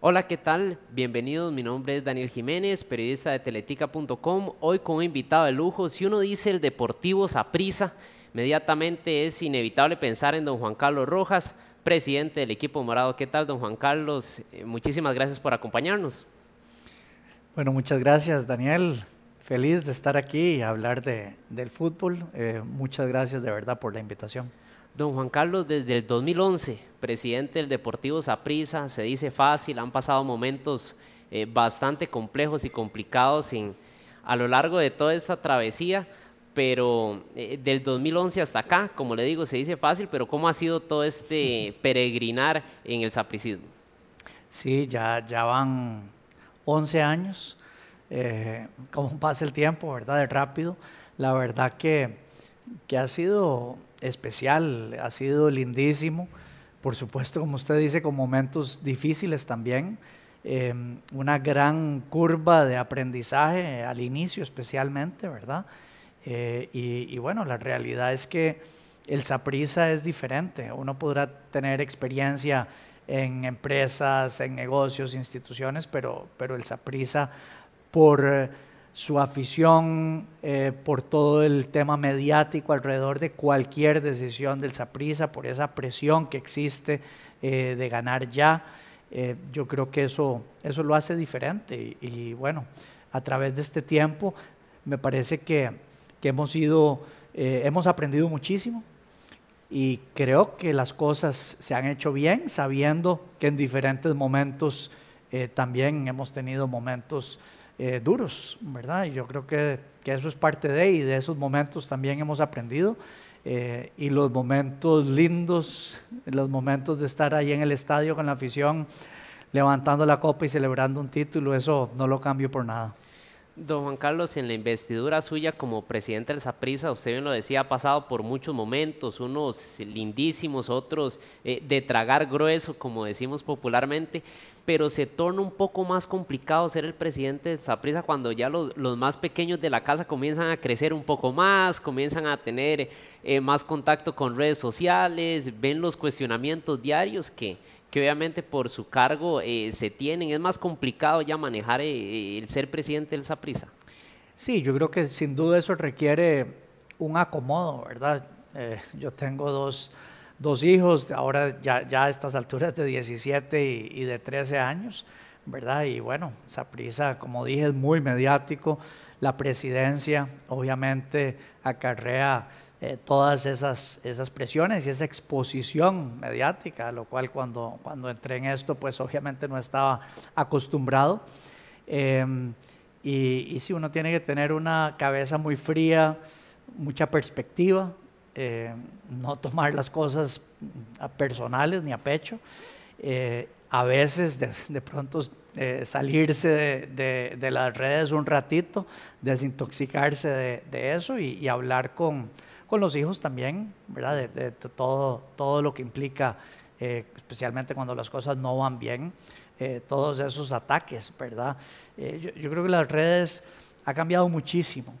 Hola, ¿qué tal? Bienvenidos, mi nombre es Daniel Jiménez, periodista de teletica.com, hoy con un invitado de lujo. Si uno dice el Deportivo Saprisa, inmediatamente es inevitable pensar en don Juan Carlos Rojas, presidente del equipo morado. ¿Qué tal, don Juan Carlos? Eh, muchísimas gracias por acompañarnos. Bueno, muchas gracias, Daniel. Feliz de estar aquí y hablar del fútbol. Eh, muchas gracias de verdad por la invitación. Don Juan Carlos, desde el 2011, presidente del Deportivo Saprissa, se dice fácil, han pasado momentos eh, bastante complejos y complicados a lo largo de toda esta travesía, pero eh, del 2011 hasta acá, como le digo, se dice fácil, pero ¿cómo ha sido todo este peregrinar en el sapricismo? Sí, ya, ya van 11 años, eh, como pasa el tiempo, ¿verdad? De rápido. La verdad que que ha sido especial, ha sido lindísimo. Por supuesto, como usted dice, con momentos difíciles también. Em, una gran curva de aprendizaje al inicio especialmente, ¿verdad? Eh, y, bueno, la realidad es que el saprisa es diferente. Uno podrá tener experiencia en empresas, en negocios, instituciones, pero, pero el saprisa por su afición eh, por todo el tema mediático alrededor de cualquier decisión del Saprisa, por esa presión que existe eh, de ganar ya. Eh, yo creo que eso, eso lo hace diferente y, bueno, a través de este tiempo me parece que, hemos, ido, hemos aprendido muchísimo y creo que las cosas se han hecho bien sabiendo que en diferentes momentos también hemos tenido momentos eh, duros, ¿verdad? Y yo creo que, eso es parte de, y de esos momentos también hemos aprendido. Eh, y los momentos lindos, los momentos de estar ahí en el estadio con la afición, levantando la copa y celebrando un título, eso no lo cambio por nada. Don Juan Carlos, en la investidura suya como presidente de Saprisa, usted bien lo decía, ha pasado por muchos momentos, unos lindísimos, otros eh, de tragar grueso, como decimos popularmente, pero se torna un poco más complicado ser el presidente de Saprisa cuando ya los, más pequeños de la casa comienzan a crecer un poco más, comienzan a tener eh, más contacto con redes sociales, ven los cuestionamientos diarios que que obviamente por su cargo eh, se tienen. ¿Es más complicado ya manejar eh, el ser presidente del SAPRISA? Sí, yo creo que sin duda eso requiere un acomodo, ¿verdad? Eh, yo tengo dos, hijos, ahora ya, a estas alturas de 17 y, de 13 años, ¿verdad? Y bueno, Saprisa, como dije, es muy mediático. La presidencia, obviamente, acarrea eh, todas esas, esas presiones y esa exposición mediática, lo cual cuando, cuando entré en esto, pues obviamente no estaba acostumbrado. Em, y, y, si uno tiene que tener una cabeza muy fría, mucha perspectiva, eh, no tomar las cosas personales ni a pecho, eh, a veces de, de pronto salirse de, de, las redes un ratito, desintoxicarse de, de eso y hablar con, con los hijos también, ¿verdad? De, todo, todo lo que implica, eh, especialmente cuando las cosas no van bien, eh, todos esos ataques, ¿verdad? Eh, yo, creo que las redes ha cambiado muchísimo.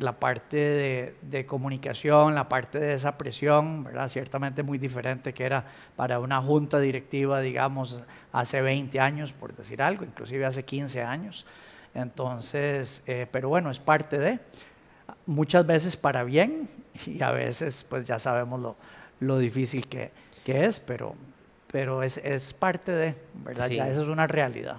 la parte de, de, comunicación, la parte de esa presión, ¿verdad? ciertamente muy diferente que era para una junta directiva, digamos, hace 20 años, por decir algo, inclusive hace 15 años. Entonces, pero bueno, es parte de muchas veces para bien y a veces pues ya sabemos lo, difícil que, es, pero, pero es, parte de, ¿verdad? Ya eso es una realidad.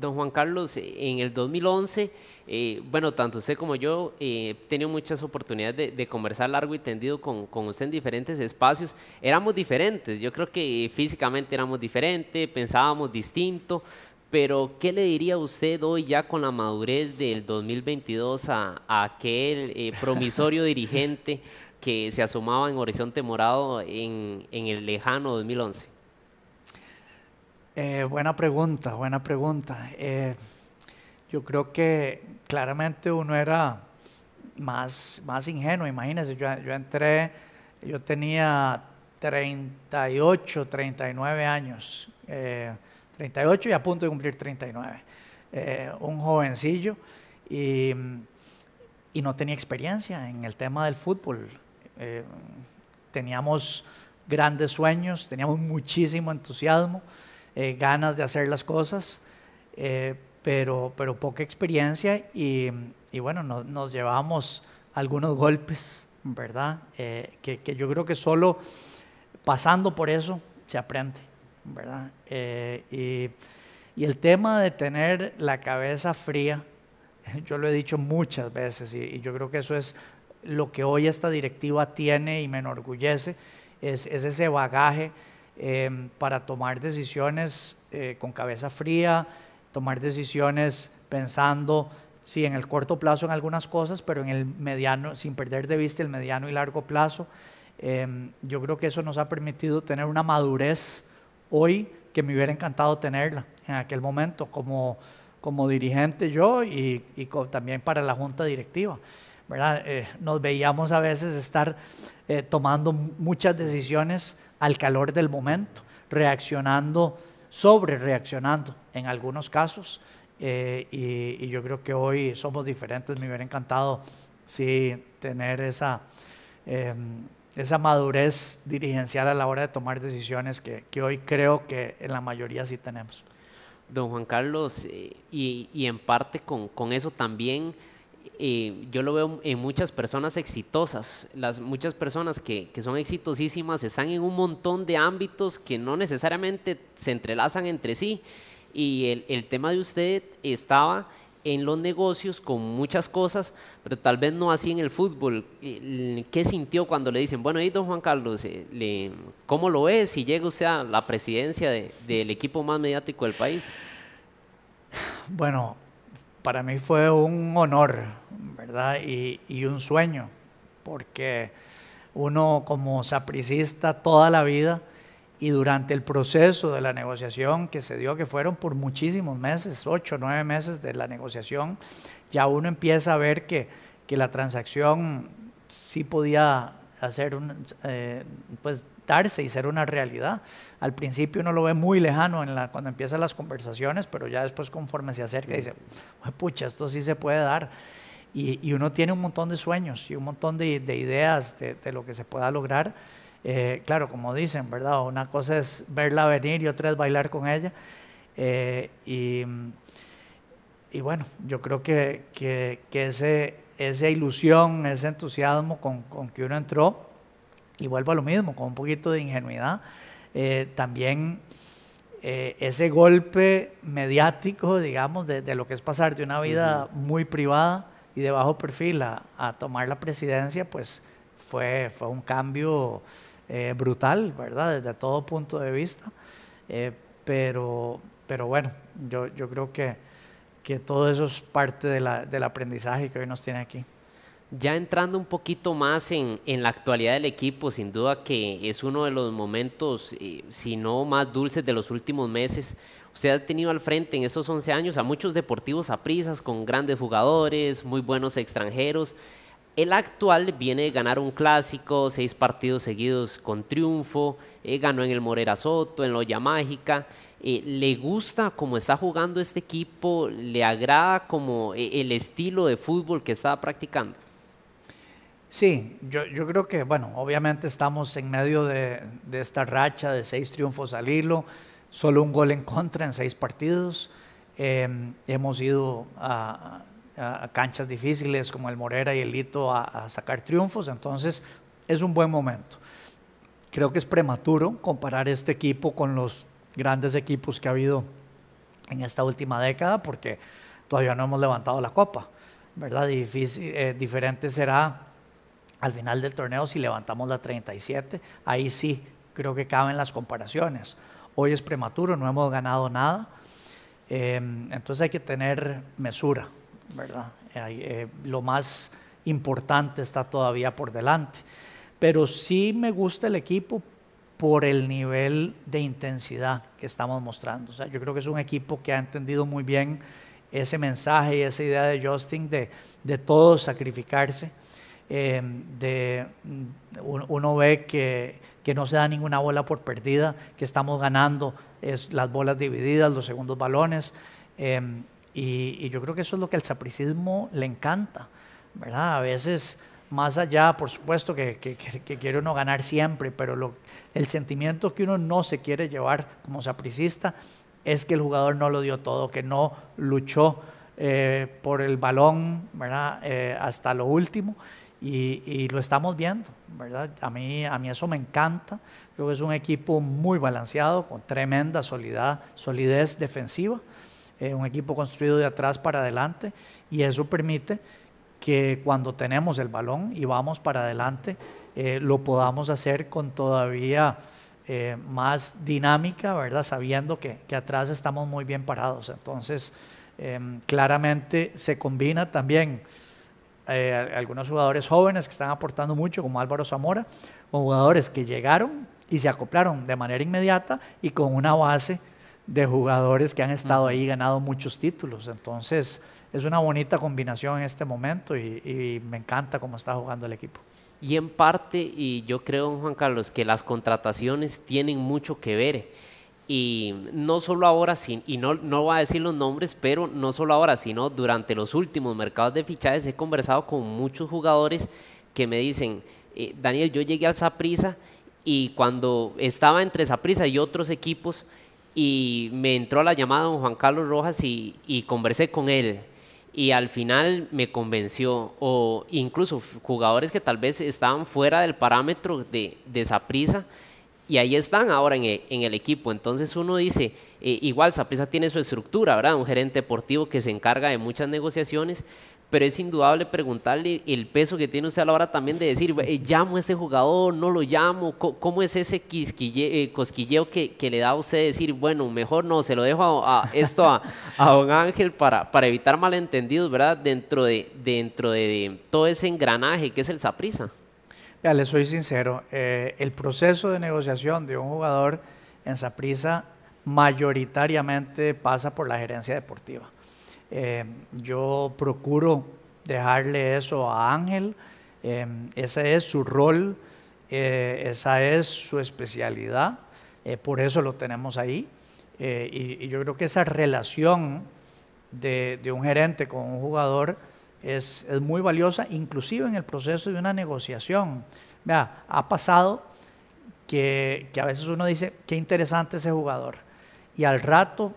Don Juan Carlos, en el 2011, eh, bueno, tanto usted como yo he eh, tenido muchas oportunidades de, conversar largo y tendido con, con, usted en diferentes espacios. Éramos diferentes, yo creo que físicamente éramos diferentes, pensábamos distinto, pero ¿qué le diría usted hoy ya con la madurez del 2022 a, aquel eh, promisorio dirigente que se asomaba en Horizonte Morado en, el lejano 2011? Eh, buena pregunta, buena pregunta. Eh, yo creo que claramente uno era más, más ingenuo, imagínense, yo, entré, yo tenía 38, 39 años. 38 y a punto de cumplir 39. Eh, un jovencillo y, no tenía experiencia en el tema del fútbol. Eh, teníamos grandes sueños, teníamos muchísimo entusiasmo, eh, ganas de hacer las cosas, pero, pero poca experiencia y, bueno, nos llevamos algunos golpes, ¿verdad? que yo creo que solo pasando por eso se aprende. ¿verdad? Eh, y, el tema de tener la cabeza fría, yo lo he dicho muchas veces y, yo creo que eso es lo que hoy esta directiva tiene y me enorgullece, es, ese bagaje em, para tomar decisiones eh, con cabeza fría, tomar decisiones pensando sí, en el corto plazo en algunas cosas, pero en el mediano, sin perder de vista el mediano y largo plazo. Em, yo creo que eso nos ha permitido tener una madurez hoy que me hubiera encantado tenerla en aquel momento como, como dirigente yo y, también para la junta directiva. ¿verdad? Eh, nos veíamos a veces estar eh, tomando muchas decisiones al calor del momento, reaccionando, sobre reaccionando en algunos casos. Eh, y, yo creo que hoy somos diferentes. Me hubiera encantado tener esa em, esa madurez dirigencial a la hora de tomar decisiones que, que hoy creo que en la mayoría sí tenemos. Don Juan Carlos, eh, y, y, en parte con, con eso también, eh, yo lo veo en muchas personas exitosas, las muchas personas que, que, son exitosísimas están en un montón de ámbitos que no necesariamente se entrelazan entre sí. Y el, el tema de usted estaba en los negocios con muchas cosas, pero tal vez no así en el fútbol. Mm, ¿Qué sintió cuando le dicen, bueno, ahí, don Juan Carlos, eh, ¿cómo lo ves si llega usted a la presidencia del equipo más mediático del país? Bueno, para mí fue un honor, ¿verdad? Y, y un sueño, porque uno como sapricista toda la vida, y durante el proceso de la negociación que se dio, que fueron por muchísimos meses, ocho, nueve meses de la negociación, ya uno empieza a ver que, que la transacción sí podía hacer eh, pues darse y ser una realidad. Al principio uno lo ve muy lejano en cuando empiezan las conversaciones, pero ya después conforme se acerca dice, pucha, esto sí se puede dar. Y, y uno tiene un montón de sueños y un montón de, de ideas de, de lo que se pueda lograr eh, claro, como dicen, ¿verdad? Una cosa es verla venir y otra es bailar con ella. Eh, y, y, bueno, yo creo que, que, ese, esa ilusión, ese entusiasmo con, con, que uno entró, y vuelvo a lo mismo, con un poquito de ingenuidad, eh, también ese golpe mediático, digamos, de, de, lo que es pasar de una vida muy privada y de bajo perfil a, a tomar la presidencia, pues fue, fue un cambio eh, brutal, ¿verdad? Desde todo punto de vista. Eh, pero, pero bueno, yo, yo creo que, que todo eso es parte del aprendizaje que hoy nos tiene aquí. Ya entrando un poquito más en, la actualidad del equipo, sin duda que es uno de los momentos, eh, si no más dulces de los últimos meses. Usted ha tenido al frente en estos 11 años a muchos deportivos a prisas, con grandes jugadores, muy buenos extranjeros. El actual viene de ganar un clásico, seis partidos seguidos con triunfo, eh, ganó en el Morera Soto, en Loya Mágica. Eh, ¿Le gusta cómo está jugando este equipo? ¿Le agrada como eh, el estilo de fútbol que está practicando? Sí, yo, creo que, bueno, obviamente estamos en medio de, de, esta racha de seis triunfos al hilo, solo un gol en contra en seis partidos. Em, hemos ido a, a, canchas difíciles como el Morera y el Lito a, sacar triunfos, entonces es un buen momento. Creo que es prematuro comparar este equipo con los grandes equipos que ha habido en esta última década porque todavía no hemos levantado la copa, ¿verdad? Difícil, eh, diferente será al final del torneo si levantamos la 37, ahí sí creo que caben las comparaciones. Hoy es prematuro, no hemos ganado nada, em, entonces hay que tener mesura. ¿verdad? Eh, lo más importante está todavía por delante. Pero sí me gusta el equipo por el nivel de intensidad que estamos mostrando. O sea, yo creo que es un equipo que ha entendido muy bien ese mensaje y esa idea de Justin de, de todos sacrificarse. Eh, de, uno ve que, que, no se da ninguna bola por perdida, que estamos ganando es las bolas divididas, los segundos balones. Eh, y, yo creo que eso es lo que al sapricismo le encanta, ¿verdad? A veces, más allá, por supuesto, que, que, quiere uno ganar siempre, pero el sentimiento que uno no se quiere llevar como sapricista es que el jugador no lo dio todo, que no luchó eh, por el balón, ¿verdad? Eh, hasta lo último. Y, lo estamos viendo, ¿verdad? A mí, a mí eso me encanta. Creo que es un equipo muy balanceado, con tremenda solidez defensiva. Eh, un equipo construido de atrás para adelante y eso permite que cuando tenemos el balón y vamos para adelante, eh, lo podamos hacer con todavía eh, más dinámica, ¿verdad? Sabiendo que, que, atrás estamos muy bien parados. Entonces, em, claramente se combina también algunos jugadores jóvenes que están aportando mucho, como Álvaro Zamora, o jugadores que llegaron y se acoplaron de manera inmediata y con una base de jugadores que han estado ahí y ganado muchos títulos. Entonces, es una bonita combinación en este momento y, me encanta cómo está jugando el equipo. Y en parte, y yo creo, Juan Carlos, que las contrataciones tienen mucho que ver. Y no solo ahora, y no, no voy a decir los nombres, pero no solo ahora, sino durante los últimos mercados de fichajes he conversado con muchos jugadores que me dicen, eh, Daniel, yo llegué al zaprisa y cuando estaba entre Zaprisa y otros equipos, y me entró la llamada don Juan Carlos Rojas y, conversé con él y al final me convenció, o incluso jugadores que tal vez estaban fuera del parámetro de, de y ahí están ahora e, en el, equipo. Entonces uno dice, eh, igual Saprisa tiene su estructura, ¿verdad? Un gerente deportivo que se encarga de muchas negociaciones, pero es indudable preguntarle el peso que tiene usted a la hora también de decir, llamo a este jugador, no lo llamo, ¿cómo es ese eh, cosquilleo que, le da a usted decir, bueno, mejor no, se lo dejo a, esto a, don Ángel para, evitar malentendidos, ¿verdad? Dentro de, dentro de, todo ese engranaje que es el Saprisa. Ya, le soy sincero, eh, el proceso de negociación de un jugador en Saprisa mayoritariamente pasa por la gerencia deportiva eh, yo procuro dejarle eso a Ángel, eh, ese es su rol, eh, esa es su especialidad, por eso lo tenemos ahí. Y, yo creo que esa relación de, un gerente con un jugador es, muy valiosa, inclusive en el proceso de una negociación. ha pasado que a veces uno dice, qué interesante ese jugador. Y al rato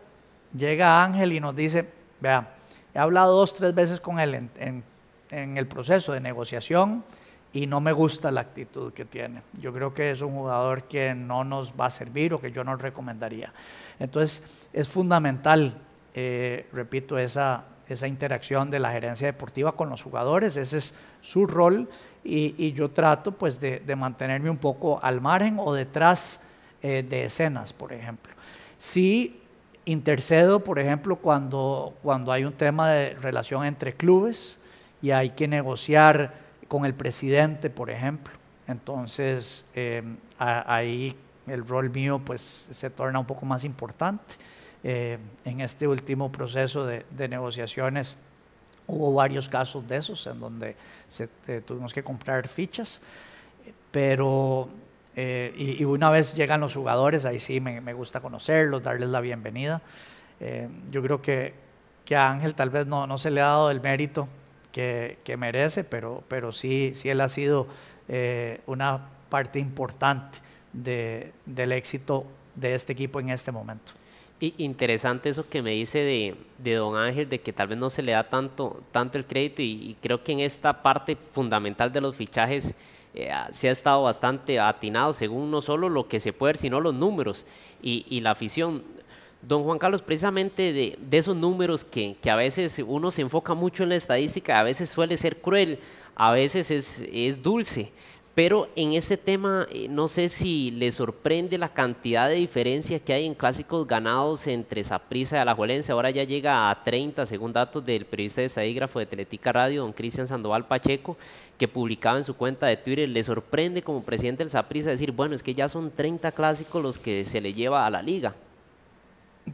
llega Ángel y nos dice, Vea, he hablado dos, tres veces con él en, el proceso de negociación y no me gusta la actitud que tiene. Yo creo que es un jugador que no nos va a servir o que yo no recomendaría. Entonces es fundamental, eh, repito, esa, esa interacción de la gerencia deportiva con los jugadores, ese es su rol y, yo trato pues de, mantenerme un poco al margen o detrás eh, de escenas, por ejemplo. Sí... Intercedo, por ejemplo, cuando, cuando hay un tema de relación entre clubes y hay que negociar con el presidente, por ejemplo. Entonces, em, ahí el rol mío pues, se torna un poco más importante. Em, en este último proceso de, negociaciones hubo varios casos de esos en donde se, eh, tuvimos que comprar fichas, pero eh, y, una vez llegan los jugadores, ahí sí me, gusta conocerlos, darles la bienvenida. Eh, yo creo que, que, a Ángel tal vez no, no se le ha dado el mérito que, que merece, pero, pero sí, sí él ha sido eh, una parte importante de, del éxito de este equipo en este momento. Y interesante eso que me dice de, de, don Ángel, de que tal vez no se le da tanto, tanto el crédito y creo que en esta parte fundamental de los fichajes eh, ah, se ha estado bastante atinado, según no solo lo que se puede sino los números y, la afición. Don Juan Carlos, precisamente de, esos números que, a veces uno se enfoca mucho en la estadística, a veces suele ser cruel, a veces es dulce, pero en este tema, eh, no sé si le sorprende la cantidad de diferencias que hay en clásicos ganados entre Saprissa y Alajuelense. Ahora ya llega a 30, según datos del periodista de estadígrafo de Teletica Radio, don Cristian Sandoval Pacheco, que publicaba en su cuenta de Twitter. Le sorprende como presidente del Saprisa decir, bueno, es que ya son 30 clásicos los que se le lleva a la liga.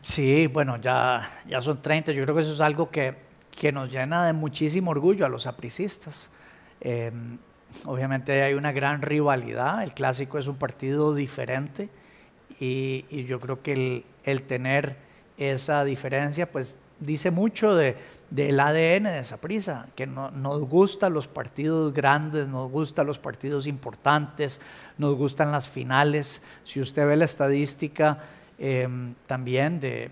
Sí, bueno, ya, ya son 30. Yo creo que eso es algo que, que nos llena de muchísimo orgullo a los sapricistas. Em, obviamente hay una gran rivalidad, el clásico es un partido diferente y, yo creo que el, tener esa diferencia pues dice mucho del ADN de esa prisa, que nos gustan los partidos grandes, nos gustan los partidos importantes, nos gustan las finales. Si usted ve la estadística eh, también de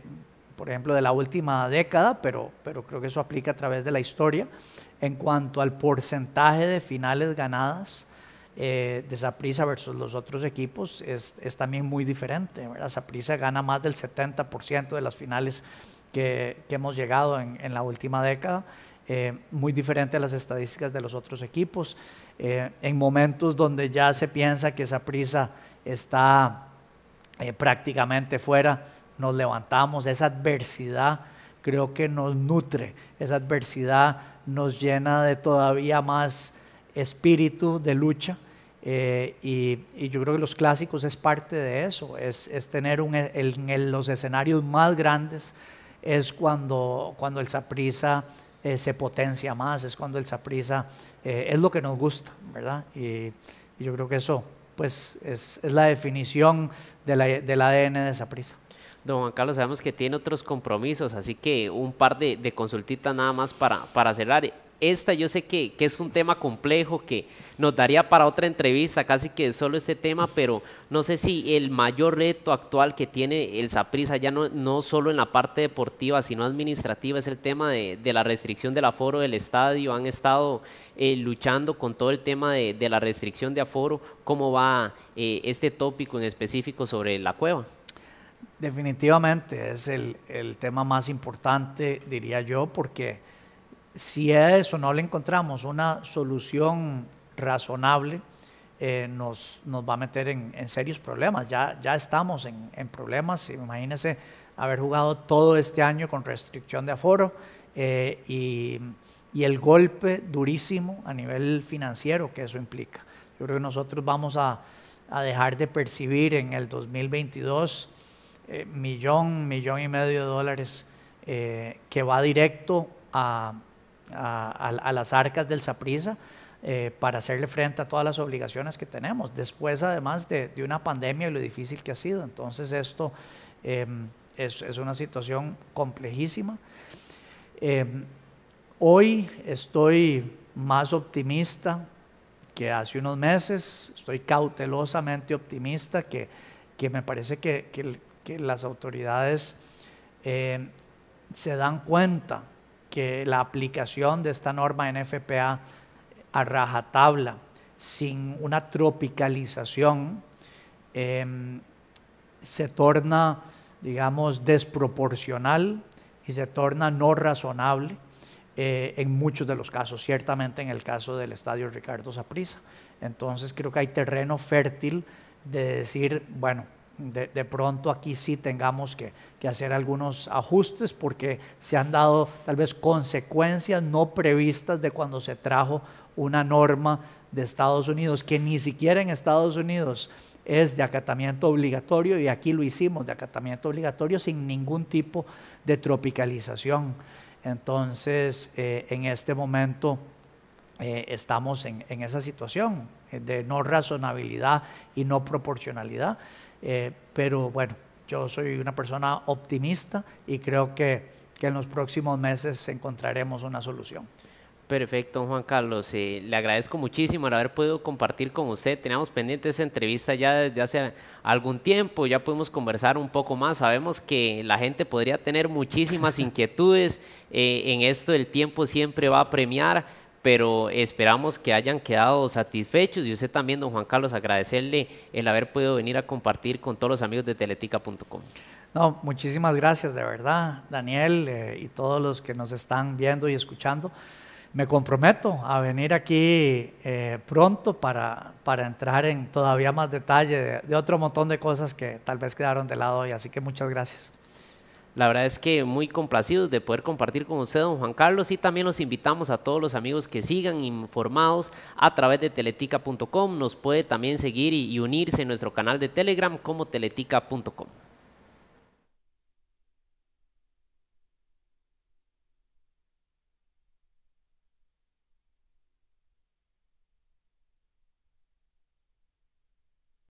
por ejemplo, de la última década, pero, pero creo que eso aplica a través de la historia, en cuanto al porcentaje de finales ganadas eh, de Saprissa versus los otros equipos es, es también muy diferente. Saprissa gana más del 70% de las finales que, que hemos llegado en, en, la última década. Eh, muy diferente a las estadísticas de los otros equipos. Eh, en momentos donde ya se piensa que Saprissa está eh, prácticamente fuera, nos levantamos, esa adversidad creo que nos nutre, esa adversidad nos llena de todavía más espíritu de lucha. Eh, y, yo creo que los clásicos es parte de eso, es, tener en los escenarios más grandes, es cuando, cuando el Saprisa eh, se potencia más, es cuando el Saprisa eh, es lo que nos gusta, ¿verdad? Y, yo creo que eso pues es, la definición del ADN de prisa. Don Juan Carlos, sabemos que tiene otros compromisos, así que un par de, consultitas nada más para, cerrar. Esta yo sé que, es un tema complejo que nos daría para otra entrevista, casi que solo este tema, pero no sé si el mayor reto actual que tiene el Saprisa, ya no, solo en la parte deportiva, sino administrativa, es el tema de, la restricción del aforo del estadio. Han estado eh, luchando con todo el tema de, de, la restricción de aforo. ¿Cómo va eh, este tópico en específico sobre la cueva? Definitivamente es el, tema más importante, diría yo, porque si a eso no le encontramos una solución razonable, eh, nos, va a meter en, serios problemas. Ya, ya estamos en, en problemas. Imagínense haber jugado todo este año con restricción de aforo eh, y, el golpe durísimo a nivel financiero que eso implica. Yo creo que nosotros vamos a, a dejar de percibir en el 2022 eh, millón, millón y medio de dólares eh, que va directo a, las arcas del Saprisa eh, para hacerle frente a todas las obligaciones que tenemos, después además de, una pandemia y lo difícil que ha sido. Entonces esto em, es, es, una situación complejísima. Em, hoy estoy más optimista que hace unos meses, estoy cautelosamente optimista que, que me parece que, que, que las autoridades eh, se dan cuenta que la aplicación de esta norma NFPA a rajatabla, sin una tropicalización, em, se torna, digamos, desproporcional y se torna no razonable eh, en muchos de los casos, ciertamente en el caso del estadio Ricardo Saprissa. Entonces creo que hay terreno fértil de decir, bueno, de, pronto aquí sí tengamos que, hacer algunos ajustes porque se han dado tal vez consecuencias no previstas de cuando se trajo una norma de Estados Unidos, que ni siquiera en Estados Unidos es de acatamiento obligatorio y aquí lo hicimos de acatamiento obligatorio sin ningún tipo de tropicalización. Entonces, eh, en este momento eh, estamos en, en esa situación eh, de no razonabilidad y no proporcionalidad. Eh, pero bueno, yo soy una persona optimista y creo que, en los próximos meses encontraremos una solución. Perfecto, Juan Carlos. Eh, le agradezco muchísimo el haber podido compartir con usted. Teníamos pendiente esa entrevista ya desde hace algún tiempo, ya pudimos conversar un poco más. Sabemos que la gente podría tener muchísimas inquietudes. Eh, en esto el tiempo siempre va a premiar pero esperamos que hayan quedado satisfechos y usted también, don Juan Carlos, agradecerle el haber podido venir a compartir con todos los amigos de teletica.com. No, muchísimas gracias, de verdad, Daniel eh, y todos los que nos están viendo y escuchando. Me comprometo a venir aquí eh, pronto para, para entrar en todavía más detalle de, de otro montón de cosas que tal vez quedaron de lado hoy, así que muchas gracias. La verdad es que muy complacidos de poder compartir con usted, don Juan Carlos, y también los invitamos a todos los amigos que sigan informados a través de teletica.com. Nos puede también seguir y unirse en nuestro canal de Telegram como teletica.com.